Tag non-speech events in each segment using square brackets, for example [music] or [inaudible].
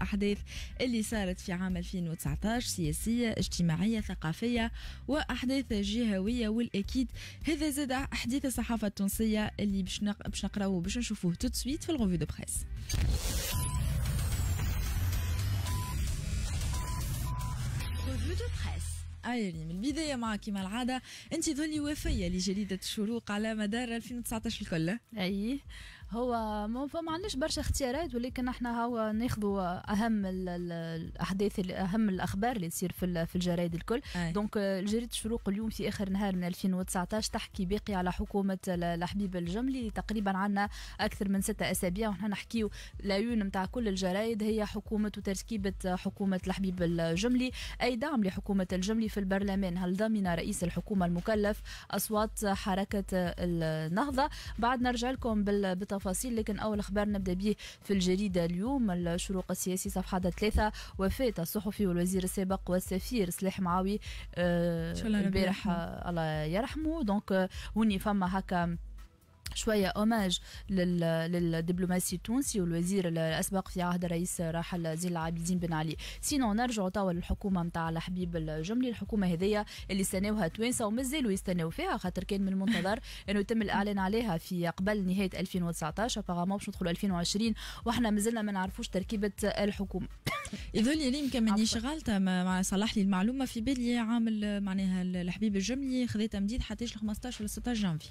الأحداث اللي صارت في عام 2019 سياسية اجتماعية ثقافية وأحداث جهوية والأكيد هذا زاد حديث الصحافة التونسية اللي باش نقراوه باش نشوفوه توت سويت في الغوفي دو بريس Revue de ايريم أيوة البدايه معك كما العاده انت ظلي وفيه لجريده الشروق على مدار 2019 الكل اي هو ما عندناش برشا اختيارات ولكن احنا هو ناخذوا اهم الاحداث اهم الاخبار اللي تصير في في الجرايد الكل أي. دونك جريده الشروق اليوم في اخر نهار من 2019 تحكي باقي على حكومه الحبيب الجملي تقريبا عندنا اكثر من ستة اسابيع ونحن نحكيو لايون نتاع كل الجرايد هي حكومه وتركيبه حكومه الحبيب الجملي اي دعم لحكومه الجملي في البرلمان هل ضمن رئيس الحكومه المكلف اصوات حركه النهضه بعد نرجع لكم بال التفاصيل لكن أول اخبار نبدأ به في الجريدة اليوم الشروق السياسي صفحة ثلاثة وفاة الصحفي والوزير السابق والسفير سلاح معاوي آه، البارح الله يرحمه دونك هوني euh, فما هكا شوية أوماج للدبلوماسي التونسي والوزير الأسبق في عهد الرئيس راحل زين العابدين بن علي سينو نرجعوا توا للحكومة نتاع الحبيب الجملي الحكومة هذيا اللي استناوها توانسة ومازالوا يستناو فيها خاطر كان من المنتظر [laughs] أنه يتم الإعلان عليها في قبل نهاية 2019 ابارامون باش ندخلوا 2020 وإحنا مازلنا ما نعرفوش تركيبة الحكومة يظل لي يمكن مانيش غلطة مع صلح لي المعلومة في بالي عام معناها الحبيب الجملي خذيت مديد حتى 15 ولا 16 جانفي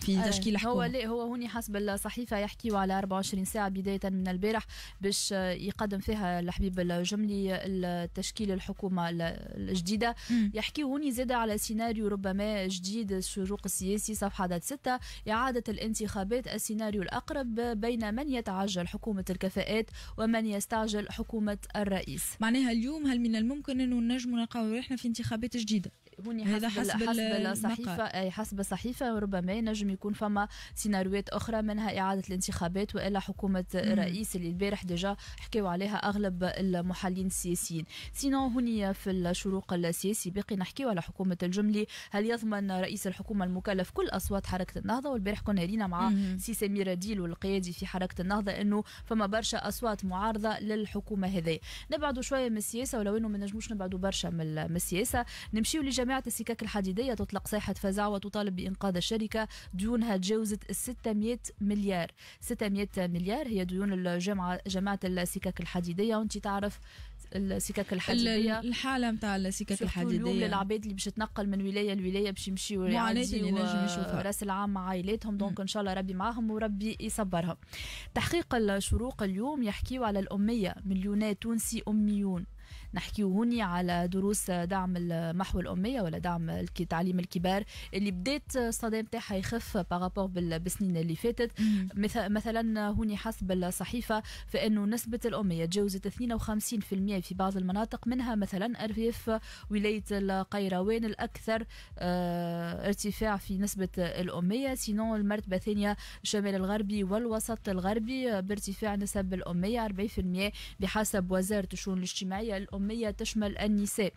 في آه، تشكيل حكومة هو لا هو هوني حسب الصحيفه يحكيوا على 24 ساعه بدايه من البارح باش يقدم فيها الحبيب الجملي التشكيل الحكومه الجديده يحكي هوني زاد على سيناريو ربما جديد الشروق السياسي صفحه ذات سته اعاده الانتخابات السيناريو الاقرب بين من يتعجل حكومه الكفاءات ومن يستعجل حكومه الرئيس معناها اليوم هل من الممكن انه نجم نلقاو احنا في انتخابات جديده هوني حسب, حسب, حسب الصحيفه حسب الصحيفه ربما ينجم يكون فما سيناريوهات اخرى منها اعاده الانتخابات والا حكومه الرئيس اللي البارح ديجا حكيو عليها اغلب المحللين السياسيين سينو هوني في الشروق السياسي باقي نحكيو على حكومه الجملي هل يضمن رئيس الحكومه المكلف كل اصوات حركه النهضه والبارح كنا لينا مع مم. سي سمير ديل والقيادي في حركه النهضه انه فما برشا اصوات معارضه للحكومه هذه نبعدوا شويه من السياسه ولو انه ما نجموش نبعدوا برشا من السياسه نمشيو لجمال جماعة السكك الحديدية تطلق صيحة فزع وتطالب بإنقاذ الشركة ديونها تجاوزت 600 مليار 600 مليار هي ديون الجامعة جماعة السكك الحديدية وانت تعرف السكك الحديديه الحاله نتاع السكك الحديديه اليوم للعباد اللي باش تنقل من ولايه لولايه باش يمشيو يعديو آه، راس العام مع عائلاتهم دونك ان شاء الله ربي معاهم وربي يصبرهم تحقيق الشروق اليوم يحكيو على الاميه مليونات تونسي اميون نحكي هوني على دروس دعم المحو الأمية ولا دعم تعليم الكبار اللي بدات الصدام تاعها يخف بارابور بالسنين اللي فاتت مثلا هوني حسب الصحيفة فإنه نسبة الأمية تجاوزت 52% في بعض المناطق منها مثلا أرفيف ولاية القيروان الأكثر آه، ارتفاع في نسبة الأمية سينون المرتبة الثانية الشمال الغربي والوسط الغربي آه، بارتفاع نسب الأمية 40% بحسب وزارة الشؤون الاجتماعية الأمية تشمل النساء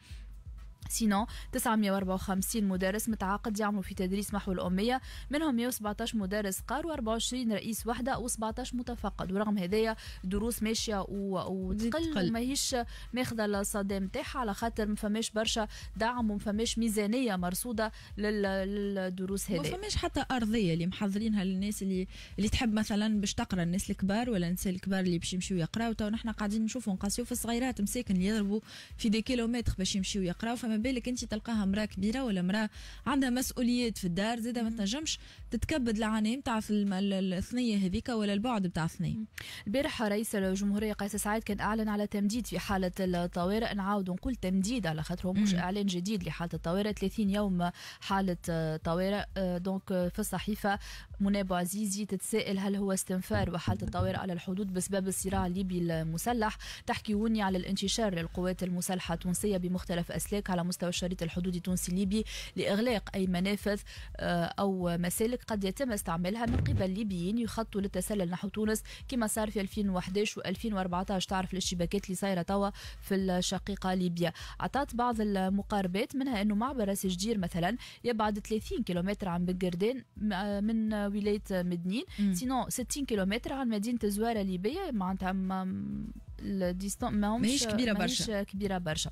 سينو 954 مدرس متعاقد يعملوا في تدريس محو الأمية منهم 117 مدرس قار و24 رئيس وحدة و17 متفقد ورغم هذايا دروس ماشية وتقل وماهيش ماخذة الصدى نتاعها على خاطر ما فماش برشا دعم وما فماش ميزانية مرصودة للدروس هذه ما فماش حتى أرضية اللي محضرينها للناس اللي اللي تحب مثلا باش تقرا الناس الكبار ولا الناس الكبار اللي باش يمشيو يقراو تو نحن قاعدين نشوفوا نقاسيو في الصغيرات مساكن اللي يضربوا في دي كيلومتر باش يمشيو يقراو فما بالك انت تلقاها مراه كبيره ولا مراه عندها مسؤوليات في الدار زاده ما تنجمش تتكبد العناية نتاع الثنيه هذيك ولا البعد نتاع الثنيه. البارح رئيس الجمهوريه قيس سعيد كان اعلن على تمديد في حاله الطوارئ نعاود نقول تمديد على خاطر هو مش اعلان جديد لحاله الطوارئ 30 يوم حاله طوارئ آه، دونك في الصحيفه مناب عزيزي تتساءل هل هو استنفار وحاله الطوارئ على الحدود بسبب الصراع الليبي المسلح تحكيوني على الانتشار للقوات المسلحه التونسيه بمختلف اسلاك على على مستوى الشريط الحدودي التونسي الليبي لإغلاق أي منافذ آه، أو مسالك قد يتم استعمالها من قبل الليبيين يخطوا للتسلل نحو تونس كما صار في 2011 و2014 تعرف الاشتباكات اللي صايرة توا في الشقيقة ليبيا عطات بعض المقاربات منها أنه معبر راس جدير مثلا يبعد 30 كيلومتر عن بقردين آه، من ولاية مدنين سينو 60 كيلومتر عن مدينة زوارة الليبيه معناتها الديستون ماهمش كبيره برشا كبيره برشا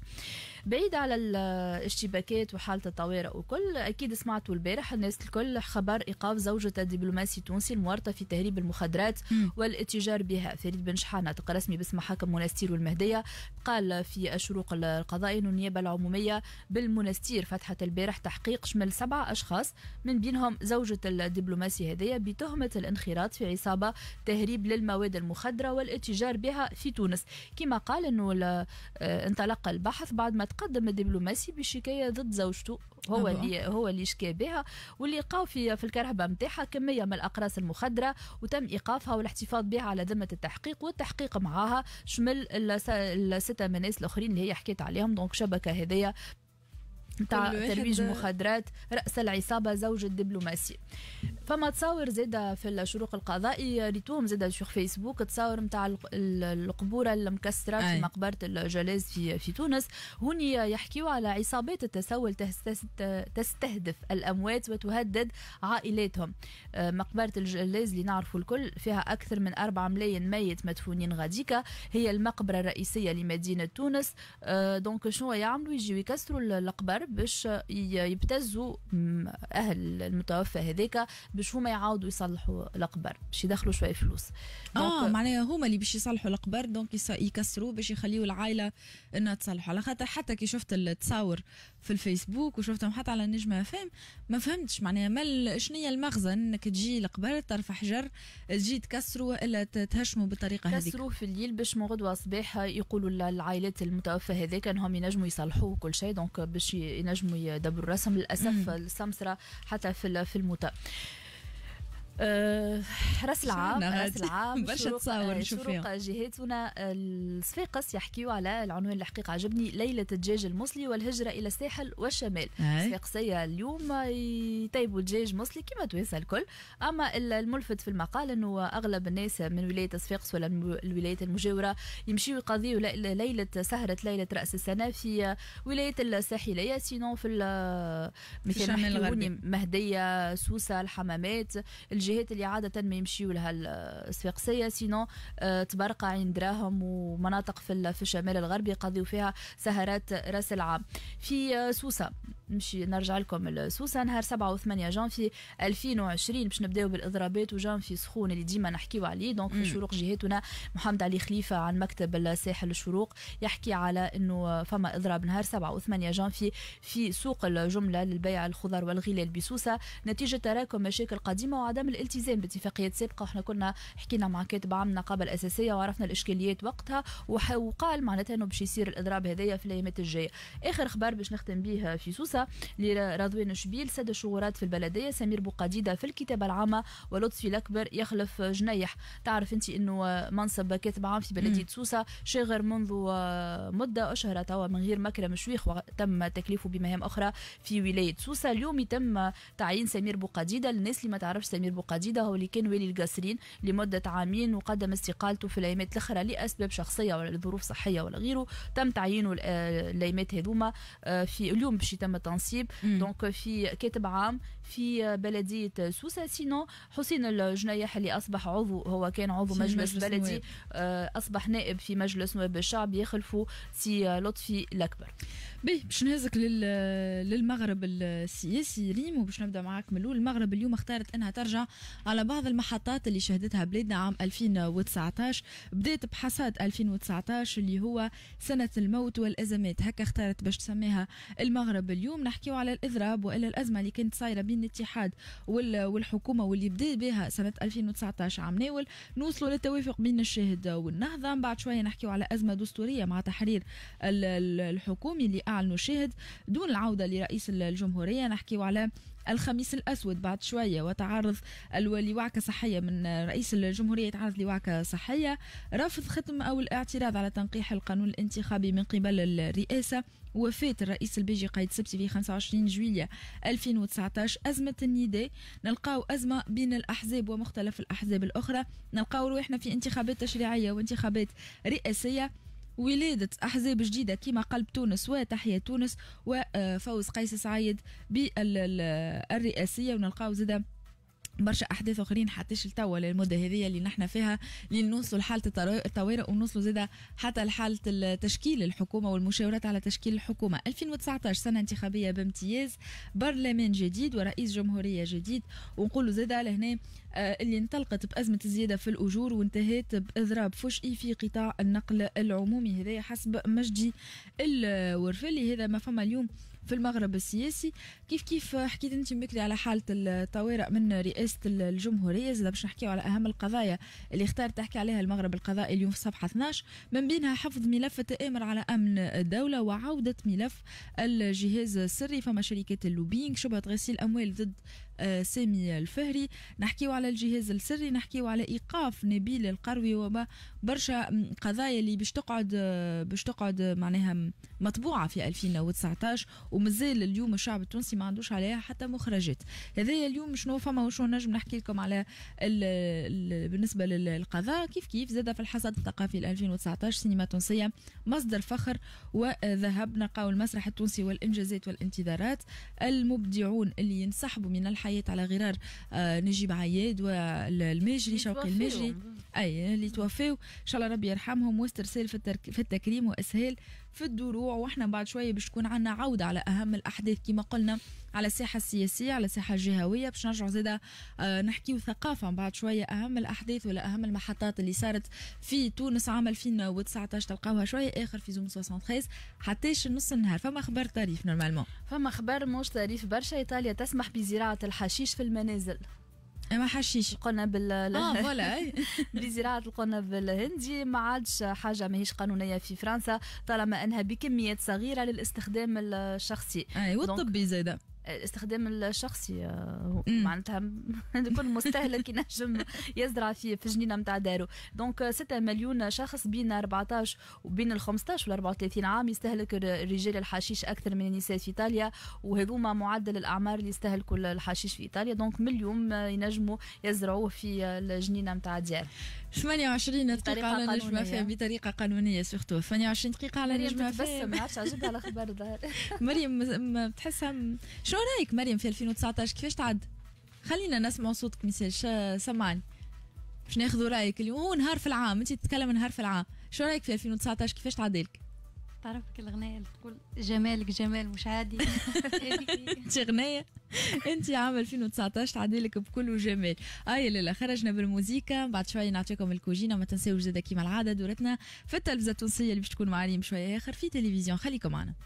بعيد على الاشتباكات وحاله الطوارئ وكل اكيد سمعتوا البارح الناس الكل خبر ايقاف زوجة الدبلوماسي التونسي المورطه في تهريب المخدرات م. والاتجار بها فريد بن شحانه ناطق رسمي باسم حاكم منستير والمهديه قال في الشروق القضائي النيابه العموميه بالمنستير فتحت البارح تحقيق شمل سبعه اشخاص من بينهم زوجة الدبلوماسي هذية بتهمه الانخراط في عصابه تهريب للمواد المخدره والاتجار بها في تونس الناس كما قال انه آه، انطلق البحث بعد ما تقدم الدبلوماسي بشكايه ضد زوجته هو نعم. اللي هو اللي شكا بها واللي لقاو في في الكرهبه نتاعها كميه من الاقراص المخدره وتم ايقافها والاحتفاظ بها على ذمه التحقيق والتحقيق معاها شمل السته من الناس الاخرين اللي هي حكيت عليهم دونك شبكه هذيا نتاع ترويج مخدرات راس العصابه زوج الدبلوماسي فما تصاور زيدا في الشروق القضائي ريتوهم زيدا شو فيسبوك تصاور نتاع القبورة المكسرة في مقبرة الجلاز في في تونس هوني يحكيوا على عصابات التسول تستهدف الأموات وتهدد عائلاتهم آه، مقبرة الجلاز اللي نعرفه الكل فيها أكثر من أربع ملايين ميت مدفونين غاديكا هي المقبرة الرئيسية لمدينة تونس دونك آه، شنو يعملوا يجيو يكسروا القبر باش يبتزوا أهل المتوفى هذاك باش هما يعاودوا يصلحوا القبر باش يدخلوا شويه فلوس آه،, اه معناها هما اللي باش يصلحوا القبر دونك يكسروه باش يخليوا العائله انها تصلحوا على خاطر حتى كي شفت التصاور في الفيسبوك وشفتهم حتى على النجمه فهم ما فهمتش معناها ما شنو المغزى انك تجي القبر ترفع حجر تجي تكسره الا تهشمه بالطريقه هذيك كسروه في الليل باش من غدوه صباح يقولوا للعائلات المتوفى هذاك انهم ينجموا يصلحوه كل شيء دونك باش ينجموا يدبروا الرسم للاسف السمسره حتى في في الموتى آه، راس العام راس العام [laughs] برشا تصاور آه، نشوف فيها جهاتنا الصفاقس يحكيو على العنوان الحقيقة عجبني ليلة الدجاج المصلي والهجرة إلى الساحل والشمال الصفاقسية اليوم يطيبوا دجاج مصلي كما تويسا الكل أما الملفت في المقال أنه أغلب الناس من ولاية صفاقس ولا الولايات المجاورة يمشيو يقضيوا ليلة سهرة ليلة رأس السنة في ولاية الساحلية سينون في مثلا مهدية سوسة الحمامات الجي الجهات اللي عاده ما يمشيوا لها الاسواق سينو آه، تبرقع عين دراهم ومناطق في, في الشمال الغربي يقضيوا فيها سهرات راس العام في آه، سوسه نمشي نرجع لكم لسوسه نهار 7 و8 جانفي 2020 باش نبداو بالاضرابات وجانفي سخون اللي ديما نحكيو عليه دونك في شروق جهاتنا محمد علي خليفه عن مكتب الساحل الشروق يحكي على انه فما اضراب نهار 7 و8 جانفي في في سوق الجمله للبيع الخضر والغلال بسوسه نتيجه تراكم مشاكل قديمه وعدم الالتزام باتفاقيات سابقه وحنا كنا حكينا مع كاتب عامنا قبل اساسيه وعرفنا الاشكاليات وقتها وقال معناتها انه باش يصير الاضراب هذايا في الايامات الجايه اخر خبر باش نختم به في سوسه لرضوان شبيل سد شغورات في البلديه سمير بوقديده في الكتابه العامه ولطفي الاكبر يخلف جنيح تعرف انت انه منصب كاتب عام في بلديه سوسه شاغر منذ مده اشهر توا من غير مكرم شويخ وتم تكليفه بمهام اخرى في ولايه سوسه اليوم يتم تعيين سمير بوقديده للناس اللي ما تعرفش سمير هو واللي كان والي القاسرين لمده عامين وقدم استقالته في الايامات الاخرى لاسباب شخصيه ولا لظروف صحيه ولا غيره تم تعيينه آه، الايامات هذوما آه، في اليوم باش يتم التنصيب دونك في كاتب عام في بلدية سوسة سينو حسين الجنيح اللي أصبح عضو هو كان عضو مجلس, مجلس بلدي نواب. آه، أصبح نائب في مجلس نواب الشعب يخلفه سي لطفي الأكبر باهي باش نهزك للمغرب السياسي ريم وباش نبدا معاك من الاول المغرب اليوم اختارت انها ترجع على بعض المحطات اللي شهدتها بلادنا عام 2019 بدات بحصاد 2019 اللي هو سنه الموت والازمات هكا اختارت باش تسميها المغرب اليوم نحكيو على الاضراب والا الازمه اللي كانت صايره بين بين الاتحاد والحكومه واللي بدا بها سنه 2019 عام ناول نوصلوا للتوافق بين الشاهد والنهضه من بعد شويه نحكيو على ازمه دستوريه مع تحرير الحكومي اللي اعلنوا شاهد دون العوده لرئيس الجمهوريه نحكيو على الخميس الأسود بعد شوية وتعرض لوعكه صحية من رئيس الجمهورية يتعرض لوعكة صحية رفض ختم أو الاعتراض على تنقيح القانون الانتخابي من قبل الرئاسة وفاة الرئيس البيجي قايد سبتي في 25 جويليا 2019 أزمة النداء نلقاو أزمة بين الأحزاب ومختلف الأحزاب الأخرى نلقاو روحنا في انتخابات تشريعية وانتخابات رئاسية ولادة أحزاب جديدة كما قلب تونس وتحية تونس وفوز آه، قيس سعيد بالرئاسية ونلقاو زاده برشا احداث اخرين حتىش لتوا للمده هذه اللي نحن فيها لين نوصلوا لحاله الطوارئ ونوصلوا زاده حتى لحاله تشكيل الحكومه والمشاورات على تشكيل الحكومه 2019 سنه انتخابيه بامتياز برلمان جديد ورئيس جمهوريه جديد ونقولوا زاده لهنا آه، اللي انطلقت بأزمة الزيادة في الأجور وانتهت بإضراب فشئي في قطاع النقل العمومي هذا حسب مجدي الورفلي هذا ما فما اليوم في المغرب السياسي كيف كيف حكيت انت بكري على حاله الطوارئ من رئاسه الجمهوريه زاد باش نحكيو على اهم القضايا اللي اختار تحكي عليها المغرب القضائي اليوم في صفحه 12 من بينها حفظ ملف التآمر على امن الدوله وعوده ملف الجهاز السري فما شركات اللوبينج شبهه غسيل اموال ضد آه، سامي الفهري نحكيو على الجهاز السري نحكيو على ايقاف نبيل القروي وبرشا قضايا اللي باش تقعد آه، باش تقعد آه، معناها مطبوعه في 2019 ومازال اليوم الشعب التونسي ما عندوش عليها حتى مخرجات هذايا اليوم شنو فما وشنو نجم نحكي لكم على الـ الـ بالنسبه للقضاء كيف كيف زاد في الحصاد الثقافي 2019 سينما تونسيه مصدر فخر وذهب نقاو المسرح التونسي والانجازات والانتظارات المبدعون اللي ينسحبوا من الحياه الحياه على غرار آه، نجيب عياد والمجري شوقي المجري اي اللي توفوا ان شاء الله ربي يرحمهم واسترسال في التكريم واسهال في الدروع واحنا بعد شويه باش تكون عندنا عوده على اهم الاحداث كما قلنا على الساحه السياسيه على الساحه الجهويه باش نرجعوا زاده آه، نحكيو ثقافه بعد شويه اهم الاحداث ولا اهم المحطات اللي صارت في تونس عام 2019 تلقاوها شويه اخر في زوم 73 حتى نص النهار فما خبر طريف نورمالمون فما خبر موش طريف برشا ايطاليا تسمح بزراعه الحشيش في المنازل ما حشيش القنبل اه [laughs] فوالا بزراعه القنبل الهندي ما عادش حاجه ماهيش قانونيه في فرنسا طالما انها بكميات صغيره للاستخدام الشخصي اي أيوة، والطبي زاده الاستخدام الشخصي آه، معناتها [laughs] كل مستهلك ينجم يزرع في في جنينه نتاع دارو دونك 6 euh, مليون شخص بين 14 وبين ال 15 وال 34 عام يستهلك الرجال الحشيش اكثر من النساء في ايطاليا وهذوما معدل الاعمار اللي يستهلكوا الحشيش في ايطاليا دونك من اليوم ينجموا يزرعوه في آه، الجنينه نتاع ديار 28 دقيقه على نجم فيها بطريقه قانونيه سورتو 28 دقيقه على نجم فيها بس ما عرفتش عجبها الخبر [laughs] مريم تحسها شو رايك مريم في 2019 كيفاش تعد خلينا نسمع صوتك مثال آه، سمعني باش ناخذ رايك اليوم هو نهار في العام انت تتكلم نهار في العام شو رايك في 2019 كيفاش لك؟ تعرفك الغنية اللي تقول جمالك جمال مش عادي [laughs] انت غنية انت عام 2019 تعدي لك بكل جمال اي آه، لا خرجنا بالموزيكا بعد شوية نعطيكم الكوجينة ما تنساوش زادا كيما العادة دورتنا في التلفزة التونسية اللي باش تكون معانا شوية اخر في تلفزيون خليكم معنا